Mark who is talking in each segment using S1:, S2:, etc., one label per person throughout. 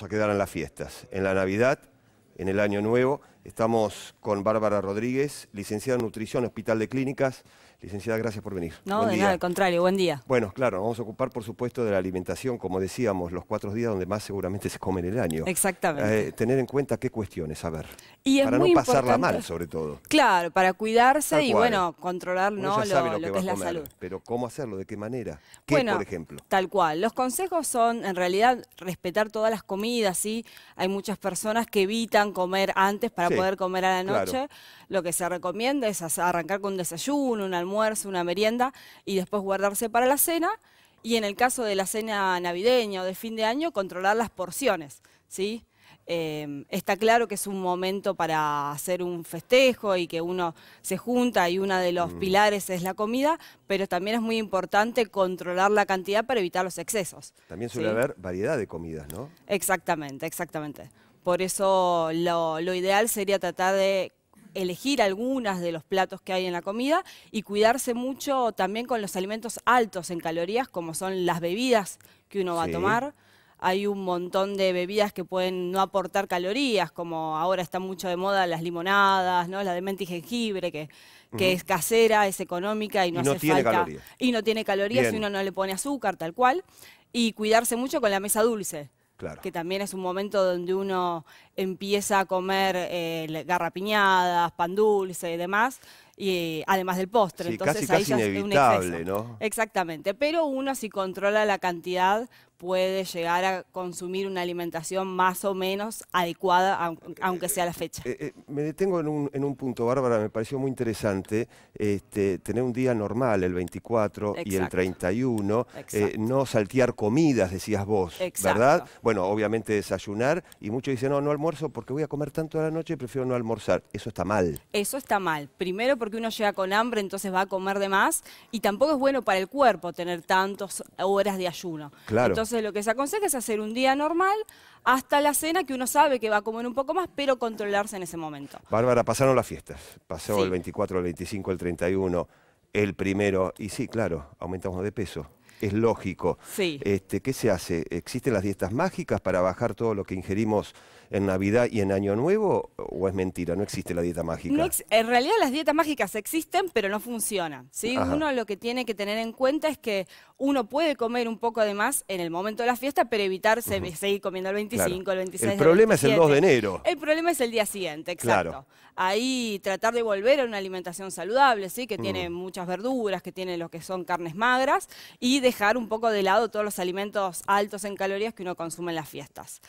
S1: a quedar en las fiestas, en la Navidad, en el Año Nuevo Estamos con Bárbara Rodríguez, licenciada en nutrición, Hospital de Clínicas. Licenciada, gracias por venir. No, de nada, al
S2: contrario, buen día.
S1: Bueno, claro, vamos a ocupar, por supuesto, de la alimentación, como decíamos, los cuatro días donde más seguramente se come en el año. Exactamente. Eh, tener en cuenta qué cuestiones, a ver. Y para no pasarla mal, sobre todo.
S2: Claro, para cuidarse y, bueno, controlar lo, que, es la salud.
S1: Pero cómo hacerlo, de qué manera, qué, bueno, por ejemplo.
S2: Tal cual. Los consejos son, en realidad, respetar todas las comidas, ¿sí? Hay muchas personas que evitan comer antes para poder comer a la noche. Lo que se recomienda es arrancar con un desayuno, un almuerzo, una merienda y después guardarse para la cena. Y en el caso de la cena navideña o de fin de año, controlar las porciones, em, está claro que es un momento para hacer un festejo y que uno se junta y uno de los mm. pilares es la comida, pero también es muy importante controlar la cantidad para evitar los excesos.
S1: También suele haber variedad de comidas, ¿no?
S2: Exactamente, exactamente. Por eso lo, ideal sería tratar de elegir algunas de los platos que hay en la comida y cuidarse mucho también con los alimentos altos en calorías, como son las bebidas que uno va a tomar. Hay un montón de bebidas que pueden no aportar calorías, como ahora está mucho de moda las limonadas, ¿no? la de menta y jengibre, que, es casera, es económica y no, hace tiene falta. Calorías. Y no tiene calorías si uno no le pone azúcar, tal cual. Y cuidarse mucho con la mesa dulce. Que también es un momento donde uno empieza a comer eh, garrapiñadas, pan dulce y demás, y, además del postre. Entonces casi, ahí casi inevitable, ¿no? Exactamente, pero uno si controla la cantidad puede llegar a consumir una alimentación más o menos adecuada, aunque sea la fecha. Eh, eh,
S1: me detengo en un, en un, punto, Bárbara, me pareció muy interesante este, tener un día normal, el 24 y el 31, no saltear comidas, decías vos, ¿verdad? Bueno, obviamente desayunar, y muchos dicen, no, no almuerzo porque voy a comer tanto a la noche y prefiero no almorzar. Eso está mal.
S2: Eso está mal. Primero porque uno llega con hambre, entonces va a comer de más y tampoco es bueno para el cuerpo tener tantas horas de ayuno. Claro. Entonces lo que se aconseja es hacer un día normal hasta la cena que uno sabe que va a comer un poco más, pero controlarse en ese momento.
S1: Bárbara, pasaron las fiestas. Pasó el 24, el 25, el 31, el primero. Y sí, claro, aumentamos de peso es lógico. Este, ¿Qué se hace? ¿Existen las dietas mágicas para bajar todo lo que ingerimos en Navidad y en Año Nuevo? ¿O es mentira? ¿No existe la dieta mágica?
S2: en realidad las dietas mágicas existen, pero no funcionan. ¿sí? Uno lo que tiene que tener en cuenta es que uno puede comer un poco de más en el momento de la fiesta, pero evitar seguir comiendo el 25, el 26. El problema es el 2 de enero. El problema es el día siguiente, exacto. Claro. Ahí tratar de volver a una alimentación saludable, ¿sí? que tiene muchas verduras, que tiene lo que son carnes magras, y dejar un poco de lado todos los alimentos altos en calorías que uno consume en las fiestas.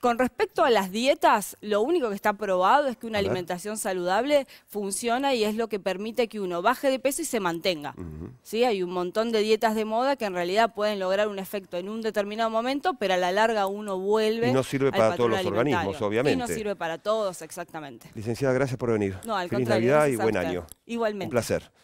S2: Con respecto a las dietas, lo único que está probado es que una alimentación saludable funciona y es lo que permite que uno baje de peso y se mantenga. Hay un montón de dietas de moda que en realidad pueden lograr un efecto en un determinado momento, pero a la larga uno vuelve. Y no sirve para todos los organismos, obviamente. Y no sirve para todos, exactamente.
S1: Licenciada, gracias por venir. No, al Feliz Navidad y buen año. Igualmente. Un placer.